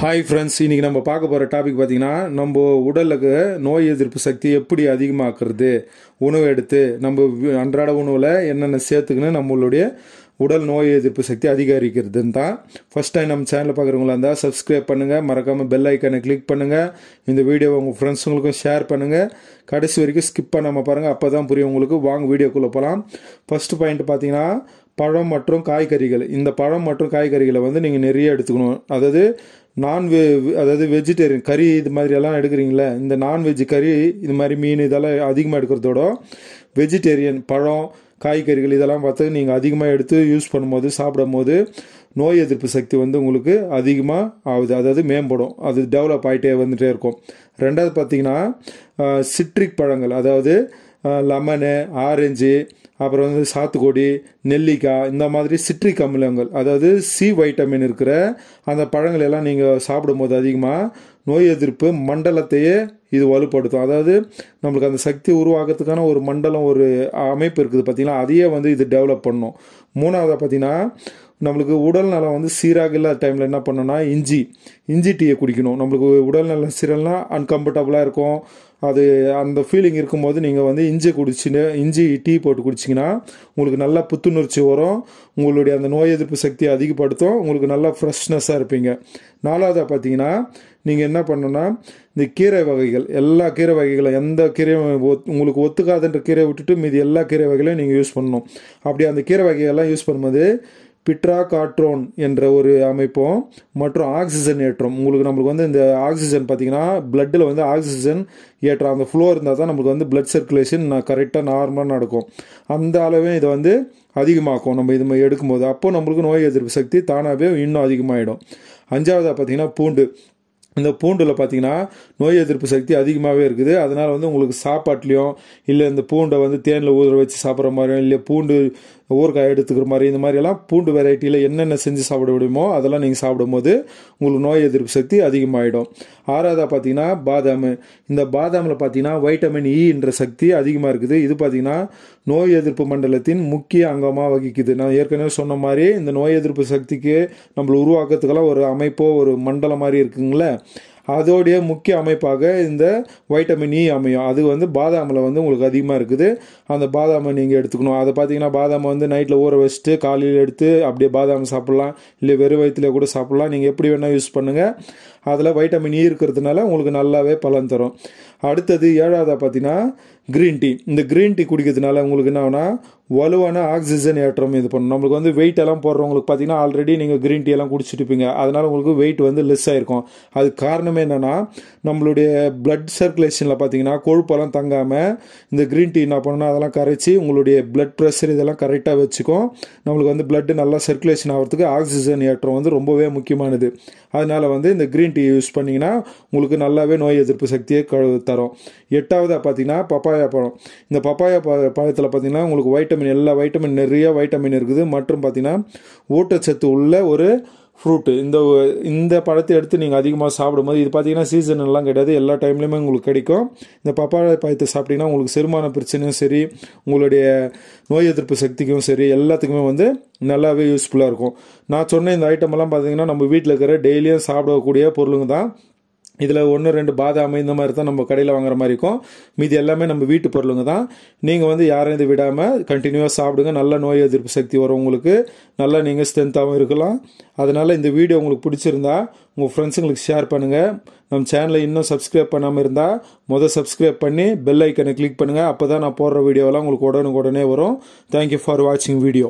hi friends இன்றைக்கி நம்ம பார்க்க போகிற டாபிக் பார்த்திங்கன்னா நம்ம உடலுக்கு நோய் எதிர்ப்பு சக்தி எப்படி அதிகமாக்குறது உணவு எடுத்து நம்ம அன்றாட உணவில் என்னென்ன சேர்த்துக்கணும் நம்மளுடைய உடல் நோய் எதிர்ப்பு சக்தி அதிகரிக்கிறதுன்னு தான் ஃபஸ்ட் டைம் நம்ம சேனலில் பார்க்குறவங்களா இருந்தால் சப்ஸ்கிரைப் பண்ணுங்கள் மறக்காமல் பெல் ஐக்கானை கிளிக் பண்ணுங்கள் இந்த வீடியோவை உங்கள் ஃப்ரெண்ட்ஸுங்களுக்கும் ஷேர் பண்ணுங்கள் கடைசி வரைக்கும் ஸ்கிப் பண்ணாமல் பாருங்கள் அப்போ தான் புரியும் உங்களுக்கு வாங்க வீடியோக்குள்ளே போகலாம் ஃபஸ்ட்டு பாயிண்ட் பார்த்தீங்கன்னா பழம் மற்றும் காய்கறிகள் இந்த பழம் மற்றும் காய்கறிகளை வந்து நீங்கள் நிறைய எடுத்துக்கணும் அதாவது நான்வெ அதாவது வெஜிடேரியன் கறி இது மாதிரி எல்லாம் எடுக்கிறீங்களே இந்த நான்வெஜ் கறி இது மாதிரி மீன் இதெல்லாம் அதிகமாக எடுக்கிறதோட வெஜிடேரியன் பழம் காய்கறிகள் இதெல்லாம் பார்த்து நீங்கள் அதிகமாக எடுத்து யூஸ் பண்ணும்போது சாப்பிடும் போது நோய் எதிர்ப்பு சக்தி வந்து உங்களுக்கு அதிகமாக ஆகுது அதாவது மேம்படும் அது டெவலப் ஆகிட்டே வந்துகிட்டே இருக்கும் ரெண்டாவது பார்த்திங்கன்னா சிட்ரிக் பழங்கள் அதாவது லெமனு ஆரஞ்சு அப்புறம் வந்து சாத்துக்கொடி நெல்லிக்காய் இந்த மாதிரி சிட்ரிக் அமிலங்கள் அதாவது சி வைட்டமின் இருக்கிற அந்த பழங்கள் எல்லாம் நீங்கள் சாப்பிடும்போது அதிகமாக நோய் எதிர்ப்பு மண்டலத்தையே இது வலுப்படுத்தும் அதாவது நம்மளுக்கு அந்த சக்தி உருவாக்குறதுக்கான ஒரு மண்டலம் ஒரு அமைப்பு இருக்குது பார்த்திங்கன்னா அதையே வந்து இது டெவலப் பண்ணும் மூணாவதாக பார்த்தீங்கன்னா நம்மளுக்கு உடல் நலம் வந்து சீராக இல்லாத டைமில் என்ன பண்ணோன்னா இஞ்சி இஞ்சி டீயை குடிக்கணும் நம்மளுக்கு உடல் நலம் சீரெல்லாம் அன்கம்ஃபர்டபுளாக இருக்கும் அது அந்த ஃபீலிங் இருக்கும்போது நீங்கள் வந்து இஞ்சி குடிச்சுட்டு இஞ்சி டீ போட்டு குடிச்சிங்கன்னா உங்களுக்கு நல்லா புத்துணர்ச்சி வரும் உங்களுடைய அந்த நோய் எதிர்ப்பு சக்தியை அதிகப்படுத்தும் உங்களுக்கு நல்லா ஃப்ரெஷ்னஸ்ஸாக இருப்பீங்க நாலாவதாக பார்த்தீங்கன்னா நீங்கள் என்ன பண்ணணும்னா இந்த கீரை வகைகள் எல்லா கீரை வகைகளும் எந்த கீரை உங்களுக்கு ஒத்துக்காதுன்ற கீரை விட்டுட்டு மீதி எல்லா கீரை வகைகளையும் நீங்கள் யூஸ் பண்ணணும் அப்படி அந்த கீரை வகைகள்லாம் யூஸ் பண்ணும்போது பிட்ரா காட்ரோன் என்ற ஒரு அமைப்பும் மற்றும் ஆக்சிஜன் ஏற்றம் உங்களுக்கு நம்மளுக்கு வந்து இந்த ஆக்சிஜன் பார்த்தீங்கன்னா பிளட்டில் வந்து ஆக்சிஜன் ஏற்றம் அந்த ஃப்ளோ இருந்தால் தான் நம்மளுக்கு வந்து பிளட் சர்க்குலேஷன் கரெக்டாக நார்மலாக நடக்கும் அந்த அளவே இதை வந்து அதிகமாக்கும் நம்ம இது எடுக்கும்போது அப்போது நம்மளுக்கு நோய் எதிர்ப்பு சக்தி தானாகவே இன்னும் அதிகமாகிடும் அஞ்சாவதாக பார்த்தீங்கன்னா பூண்டு இந்த பூண்டில் பார்த்தீங்கன்னா நோய் எதிர்ப்பு சக்தி அதிகமாகவே இருக்குது அதனால் வந்து உங்களுக்கு சாப்பாட்லேயும் இல்லை இந்த பூண்டை வந்து தேனில் ஊற வச்சு சாப்பிட்ற மாதிரியும் இல்லை பூண்டு ஊறுகாய் எடுத்துக்கிற மாதிரி இந்த மாதிரியெல்லாம் பூண்டு வெரைட்டியில் என்னென்ன செஞ்சு சாப்பிட முடியுமோ அதெல்லாம் நீங்கள் சாப்பிடும்போது உங்களுக்கு நோய் எதிர்ப்பு சக்தி அதிகமாகிடும் ஆறாவதாக பார்த்தீங்கன்னா பாதாம் இந்த பாதாமில் பார்த்தீங்கன்னா வைட்டமின் இன்ற e சக்தி அதிகமாக இருக்குது இது பார்த்தீங்கன்னா நோய் எதிர்ப்பு மண்டலத்தின் முக்கிய அங்கமாக வகிக்குது நான் ஏற்கனவே சொன்ன மாதிரி இந்த நோய் எதிர்ப்பு சக்திக்கு நம்மளை உருவாக்கிறதுக்கெல்லாம் ஒரு அமைப்போ ஒரு மண்டலம் மாதிரி இருக்குங்களே அதோடைய முக்கிய அமைப்பாக இந்த வைட்டமின் இ e அமையும் அது வந்து பாதாமில் வந்து உங்களுக்கு அதிகமாக இருக்குது அந்த பாதாமை நீங்கள் எடுத்துக்கணும் அதை பார்த்தீங்கன்னா பாதாமை வந்து நைட்டில் ஊற வச்சுட்டு காலையில் எடுத்து அப்படியே பாதாம் சாப்பிட்லாம் இல்லை வெறும் வயிற்றுல கூட சாப்பிட்லாம் நீங்கள் எப்படி வேணால் யூஸ் பண்ணுங்கள் அதில் வைட்டமின் இ இருக்கிறதுனால உங்களுக்கு நல்லாவே பலன் தரும் அடுத்தது ஏழாவதாக பார்த்தீங்கன்னா க்ரீன் டீ இந்த க்ரீன் டீ குடிக்கிறதுனால உங்களுக்கு என்ன ஆகுனா வலுவான ஆக்சிஜன் ஏற்றம் இது பண்ணும் நம்மளுக்கு வந்து வெயிட் எல்லாம் போடுறவங்களுக்கு பார்த்தீங்கன்னா ஆல்ரெடி நீங்கள் க்ரீன் டீ எல்லாம் குடிச்சிட்டு இருப்பீங்க அதனால் உங்களுக்கு வெயிட் வந்து லெஸ் ஆகிருக்கும் அது காரணமே என்னென்னா நம்மளுடைய பிளட் சர்க்குலேஷனில் பார்த்தீங்கன்னா கொழுப்பெல்லாம் தங்காமல் இந்த க்ரீன் டீ என்ன பண்ணணும் அதெல்லாம் கரைச்சி உங்களுடைய பிளட் ப்ரெஷர் இதெல்லாம் கரெக்டாக வச்சுக்கும் நம்மளுக்கு வந்து பிளட்டு நல்லா சர்க்குலேஷன் ஆகிறதுக்கு ஆக்சிஜன் ஏற்றம் வந்து ரொம்பவே முக்கியமானது அதனால் வந்து இந்த க்ரீன் கிரீன் டீ யூஸ் பண்ணிங்கன்னா உங்களுக்கு நல்லாவே நோய் எதிர்ப்பு சக்தியை க தரும் எட்டாவதாக பார்த்தீங்கன்னா பப்பாயா பழம் இந்த பப்பாயா ப பழத்தில் பார்த்தீங்கன்னா உங்களுக்கு வைட்டமின் எல்லா வைட்டமின் நிறைய வைட்டமின் இருக்குது மற்றும் பார்த்தீங்கன்னா ஊட்டச்சத்து உள்ள ஒரு ஃப்ரூட்டு இந்த இந்த பழத்தை எடுத்து நீங்கள் அதிகமாக சாப்பிடும்போது இது பார்த்தீங்கன்னா சீசன் எல்லாம் கிடையாது எல்லா டைம்லேயுமே உங்களுக்கு கிடைக்கும் இந்த பப்பாயா பழத்தை சாப்பிட்டிங்கன்னா உங்களுக்கு செருமான பிரச்சனையும் சரி உங்களுடைய நோய் எதிர்ப்பு சக்திக்கும் சரி எல்லாத்துக்குமே வந்து நல்லாவே யூஸ்ஃபுல்லாக இருக்கும் நான் சொன்ன இந்த எல்லாம் பார்த்திங்கன்னா நம்ம வீட்டில் இருக்கிற டெய்லியும் சாப்பிடக்கூடிய பொருளுங்க தான் இதில் ஒன்று ரெண்டு பாதாம் இந்த மாதிரி தான் நம்ம கடையில் வாங்குற மாதிரி இருக்கும் மீதி எல்லாமே நம்ம வீட்டு பொருளுங்க தான் நீங்கள் வந்து யாரும் இது விடாமல் கண்டினியூவாக சாப்பிடுங்க நல்ல நோய் எதிர்ப்பு சக்தி வரும் உங்களுக்கு நல்லா நீங்கள் ஸ்ட்ரென்த்தாகவும் இருக்கலாம் அதனால் இந்த வீடியோ உங்களுக்கு பிடிச்சிருந்தா உங்கள் ஃப்ரெண்ட்ஸுங்களுக்கு ஷேர் பண்ணுங்கள் நம்ம சேனலை இன்னும் சப்ஸ்கிரைப் பண்ணாமல் இருந்தால் முதல் சப்ஸ்கிரைப் பண்ணி பெல் ஐக்கனை கிளிக் பண்ணுங்கள் அப்போ தான் நான் போடுற வீடியோவெல்லாம் உங்களுக்கு உடனே உடனே வரும் தேங்க்யூ ஃபார் வாட்சிங் வீடியோ